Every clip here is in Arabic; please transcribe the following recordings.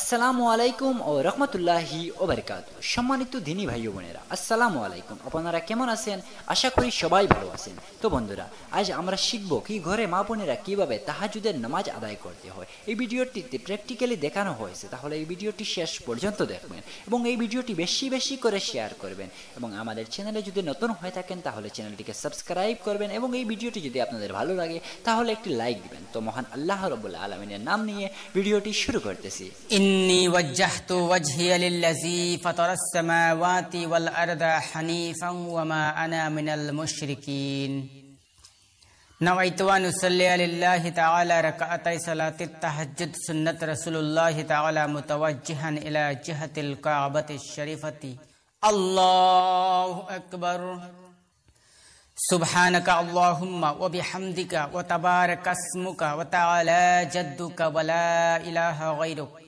আসসালামু আলাইকুম ও রহমতুল্লাহি ওবরকাত সম্মানিত দিনী ভাই বোনেরা আসসালামু আলাইকুম আপনারা কেমন আছেন আশা করি সবাই ভালো আছেন তো বন্ধুরা আজ আমরা শিখব কি ঘরে মা বোনেরা কীভাবে তাহাজুদের নামাজ আদায় করতে হয় এই ভিডিওটিতে প্র্যাকটিক্যালি দেখানো হয়েছে তাহলে এই ভিডিওটি শেষ পর্যন্ত দেখবেন এবং এই ভিডিওটি বেশি বেশি করে শেয়ার করবেন এবং আমাদের চ্যানেলে যদি নতুন হয়ে থাকেন তাহলে চ্যানেলটিকে সাবস্ক্রাইব করবেন এবং এই ভিডিওটি যদি আপনাদের ভালো লাগে তাহলে একটি লাইক দিবেন তো মহান আল্লাহ রবুল্লা আলমিনের নাম নিয়ে ভিডিওটি শুরু করতেছি إني وجهت وجهي للذي فطر السماوات والأرض حنيفا وما أنا من المشركين نويت ونصلي لله تعالى ركعتي صلاة التهجد سنة رسول الله تعالى متوجها إلى جهة الكعبة الشريفة الله أكبر سبحانك اللهم وبحمدك وتبارك اسمك وتعالى جدك ولا إله غيرك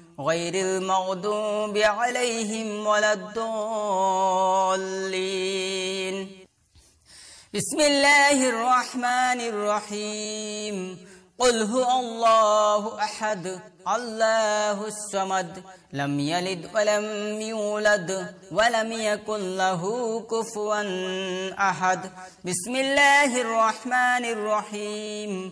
غير المغضوب عليهم ولا الضالين بسم الله الرحمن الرحيم قل هو الله أحد الله الصمد لم يلد ولم يولد ولم يكن له كفوا أحد بسم الله الرحمن الرحيم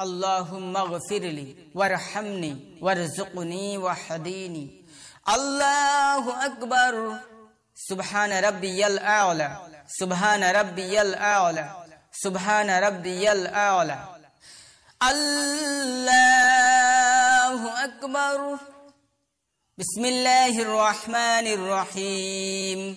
اللهم اغفر لي وارحمني وارزقني وحديني الله أكبر سبحان ربي الأعلى سبحان ربي الأعلى سبحان ربي الأعلى الله أكبر بسم الله الرحمن الرحيم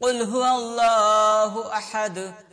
قل هو الله أحد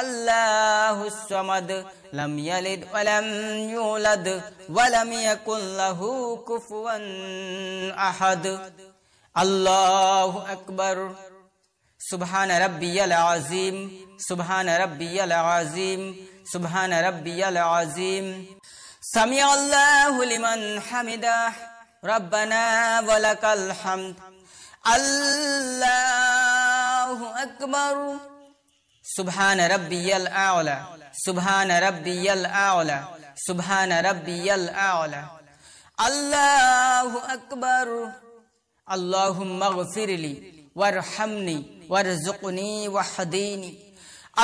الله الصمد لم يلد ولم يولد ولم يكن له كفوا أحد الله أكبر سبحان ربي العظيم سبحان ربي العظيم سبحان ربي العظيم سمع الله لمن حمده ربنا ولك الحمد الله أكبر سبحان ربي الأعلى سبحان ربي الأعلى سبحان ربي الأعلى الله أكبر اللهم اغفر لي وارحمني وارزقني وحديني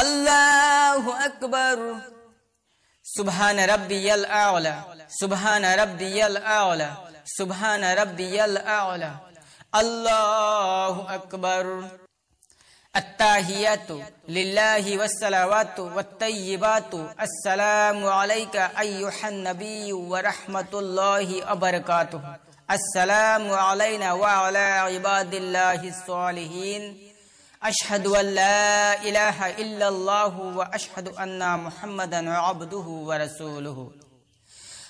الله أكبر سبحان ربي الأعلى سبحان ربي الأعلى سبحان ربي الأعلى الله أكبر التاهيات لله والصلاوات والطيبات السلام عليك أيها النبي ورحمة الله وبركاته السلام علينا وعلى عباد الله الصالحين أشهد أن لا إله إلا الله وأشهد أن محمدا عبده ورسوله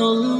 Allah.